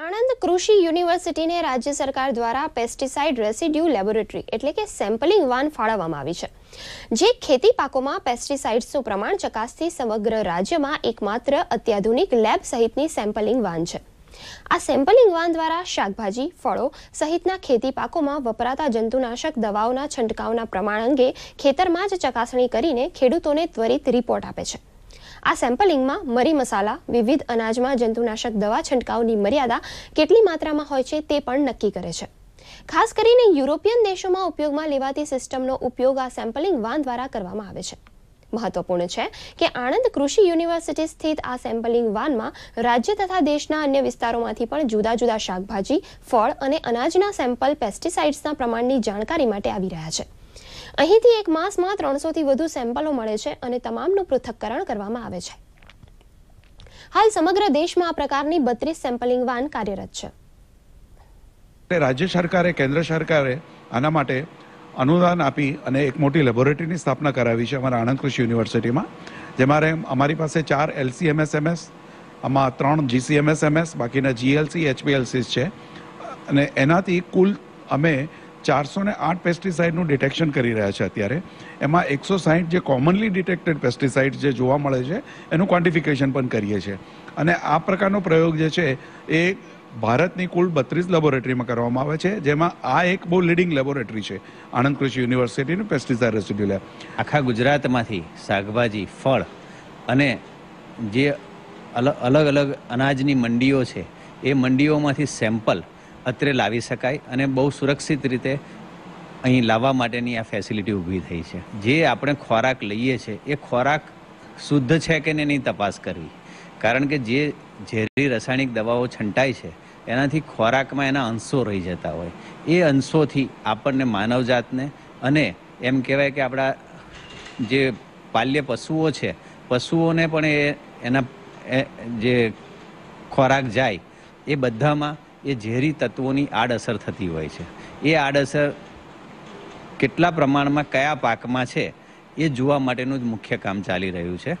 આણંદ કૃષિ યુનિવર્સિટીને રાજ્ય સરકાર દ્વારા પેસ્ટિસાઇડ રેસિડ્યુ લેબોરેટરી એટલે કે સેમ્પલિંગ વાન ફાળવવામાં આવી છે જે ખેતી પાકોમાં પેસ્ટિસાઇડ્સનું પ્રમાણ ચકાસતી સમગ્ર રાજ્યમાં એકમાત્ર અત્યાધુનિક લેબ સહિતની સેમ્પલિંગ વાન છે આ સેમ્પલિંગ વાન દ્વારા શાકભાજી ફળો સહિતના ખેતી પાકોમાં વપરાતા જંતુનાશક દવાઓના છંટકાવના પ્રમાણ અંગે ખેતરમાં જ ચકાસણી કરીને ખેડૂતોને ત્વરિત રિપોર્ટ આપે છે આ સેમ્પલિંગમાં મરી મસાલા વિવિધ અનાજમાં જંતુનાશક દવા છંટકાવની મર્યાદા કેટલી માત્રામાં હોય છે તે પણ નક્કી કરે છે ખાસ કરીને યુરોપિયન દેશોમાં ઉપયોગમાં લેવાતી સિસ્ટમનો ઉપયોગ આ સેમ્પલિંગ વાન દ્વારા કરવામાં આવે છે મહત્વપૂર્ણ છે કે આણંદ કૃષિ યુનિવર્સિટી સ્થિત આ સેમ્પલિંગ વાનમાં રાજ્ય તથા દેશના અન્ય વિસ્તારોમાંથી પણ જુદા જુદા શાકભાજી ફળ અને અનાજના સેમ્પલ પેસ્ટિસાઇડ્સના પ્રમાણની જાણકારી માટે આવી રહ્યા છે અહીંથી એક માસમાં ત્રણસોથી વધુ સેમ્પલો મળે છે અને તમામનું પૃથક્કરણ કરવામાં આવે છે હાલ સમગ્ર દેશમાં આ પ્રકારની બત્રીસ સેમ્પલિંગ વાન કાર્યરત છે રાજ્ય સરકારે કેન્દ્ર સરકારે આના માટે અનુદાન આપી અને એક મોટી લેબોરેટરીની સ્થાપના કરાવી છે અમારા આણંદ કૃષિ યુનિવર્સિટીમાં જેમાં અમારી પાસે ચાર એલસીએમએસએમએસ આમાં ત્રણ જીસીએમએસએમએસ બાકીના જીએલસી એચપીએલસી છે અને એનાથી કુલ અમે ચારસો ને આઠ પેસ્ટિસાઇડનું ડિટેક્શન કરી રહ્યા છે અત્યારે એમાં એકસો સાહીઠ જે કોમનલી ડિટેક્ટેડ પેસ્ટિસાઇડ જે જોવા મળે છે એનું ક્વોન્ટિફિકેશન પણ કરીએ છીએ અને આ પ્રકારનો પ્રયોગ જે છે એ ભારતની કુલ બત્રીસ લેબોરેટરીમાં કરવામાં આવે છે જેમાં આ એક બહુ લીડિંગ લેબોરેટરી છે આણંદ કૃષિ યુનિવર્સિટીનું પેસ્ટિસાઇડ રેસિડ્યુ લેબ આખા ગુજરાતમાંથી શાકભાજી ફળ અને જે અલગ અલગ અનાજની મંડીઓ છે એ મંડીઓમાંથી સેમ્પલ અત્રે લાવી શકાય અને બહુ સુરક્ષિત રીતે અહીં લાવવા માટેની આ ફેસિલિટી ઊભી થઈ છે જે આપણે ખોરાક લઈએ છીએ એ ખોરાક શુદ્ધ છે કે નહીં તપાસ કરવી કારણ કે જે ઝેરી રસાયણિક દવાઓ છંટાય છે એનાથી ખોરાકમાં એના અંશો રહી જતા હોય એ અંશોથી આપણને માનવજાતને અને એમ કહેવાય કે આપણા જે પાલ્ય પશુઓ છે પશુઓને પણ એ એના જે ખોરાક જાય એ બધામાં એ ઝેરી તત્વોની આડઅસર થતી હોય છે એ આડઅસર કેટલા પ્રમાણમાં કયા પાકમાં છે એ જોવા માટેનું જ મુખ્ય કામ ચાલી રહ્યું છે